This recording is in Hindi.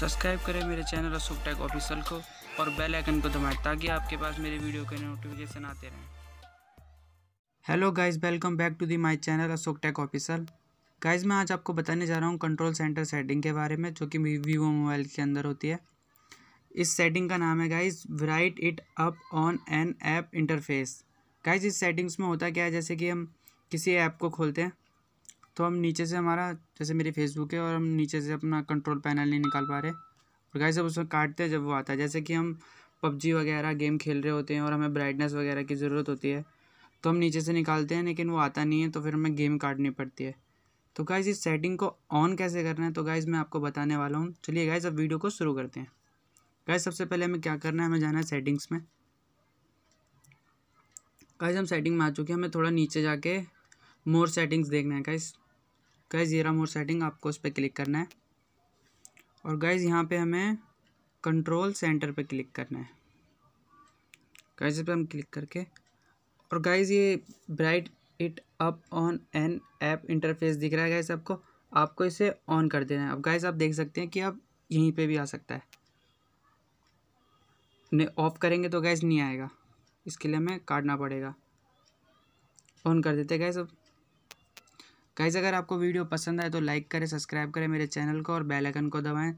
सब्सक्राइब करें मेरे चैनल अशोक टैग ऑफिसल को और बेल आइकन को दबाएं ताकि आपके पास मेरे वीडियो के नोटिफिकेशन आते रहें hello guys welcome back to the my channel Ashok tag official guys मैं आज आपको बताने जा रहा हूँ कंट्रोल सेंटर सेटिंग के बारे में जो कि वीवो मोबाइल के अंदर होती है इस सेटिंग का नाम है guys right it up on an app interface guys इस सेटिंग्स में होता क्या है जैसे कि हम किसी ऐप को खोलते हैं तो हम नीचे से हमारा जैसे मेरी फेसबुक है और हम नीचे से अपना कंट्रोल पैनल नहीं निकाल पा रहे और गाइस जब उसमें काटते हैं जब वो आता है जैसे कि हम पबजी वगैरह गेम खेल रहे होते हैं और हमें ब्राइटनेस वगैरह की ज़रूरत होती है तो हम नीचे से निकालते हैं लेकिन वो आता नहीं है तो फिर हमें गेम काटनी पड़ती है तो गाइज़ इस सेटिंग को ऑन कैसे करना है तो गाइज़ मैं आपको बताने वाला हूँ चलिए गाइज़ अब वीडियो को शुरू करते हैं गाइज सबसे पहले हमें क्या करना है हमें जाना है सेटिंग्स में गाइज हम सेटिंग में आ चुके हैं हमें थोड़ा नीचे जाके मोर सेटिंग्स देखना है गाइज गैज़ येरा मोर सेटिंग आपको उस पर क्लिक करना है और गैज़ यहाँ पे हमें कंट्रोल सेंटर पे क्लिक करना है गाइज पे हम क्लिक करके और गाइज़ ये bright it up on an app interface दिख रहा है गाइज़ आपको आपको इसे ऑन कर देना है अब गाइज़ आप देख सकते हैं कि अब यहीं पे भी आ सकता है नहीं ऑफ़ करेंगे तो गैस नहीं आएगा इसके लिए हमें काटना पड़ेगा ऑन कर देते गैस अब गाइज अगर आपको वीडियो पसंद आए तो लाइक करें सब्सक्राइब करें मेरे चैनल को और बेल आइकन को दबाएं